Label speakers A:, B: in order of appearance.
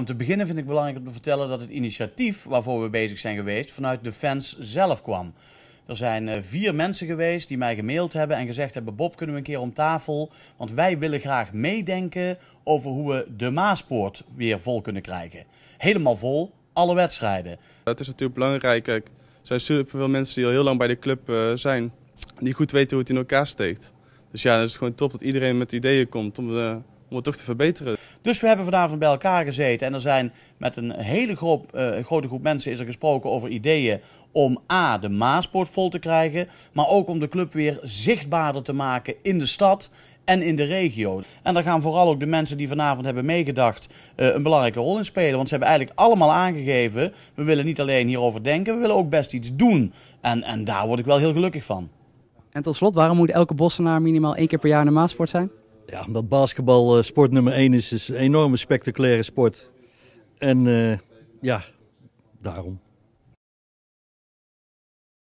A: Om te beginnen vind ik belangrijk om te vertellen dat het initiatief waarvoor we bezig zijn geweest vanuit de fans zelf kwam. Er zijn eh, vier mensen geweest die mij gemaild hebben en gezegd hebben: Bob, kunnen we een keer om tafel? Want wij willen graag meedenken over hoe we de Maaspoort weer vol kunnen krijgen. Helemaal vol, alle wedstrijden.
B: Het is natuurlijk belangrijk. er zijn superveel mensen die al heel lang bij de club eh, zijn, die goed weten hoe het in elkaar steekt. Dus ja, het is gewoon top dat iedereen met ideeën komt om, de, eh, om het toch te verbeteren.
A: Dus we hebben vanavond bij elkaar gezeten en er zijn met een hele groep, eh, grote groep mensen is er gesproken over ideeën om A, de Maaspoort vol te krijgen, maar ook om de club weer zichtbaarder te maken in de stad en in de regio. En daar gaan vooral ook de mensen die vanavond hebben meegedacht eh, een belangrijke rol in spelen. Want ze hebben eigenlijk allemaal aangegeven, we willen niet alleen hierover denken, we willen ook best iets doen.
C: En, en daar word ik wel heel gelukkig van.
D: En tot slot, waarom moet elke bossenaar minimaal één keer per jaar in de Maasport zijn?
C: Ja, omdat basketbal eh, sport nummer 1 is, is een enorme spectaculaire sport.
E: En eh, ja, daarom.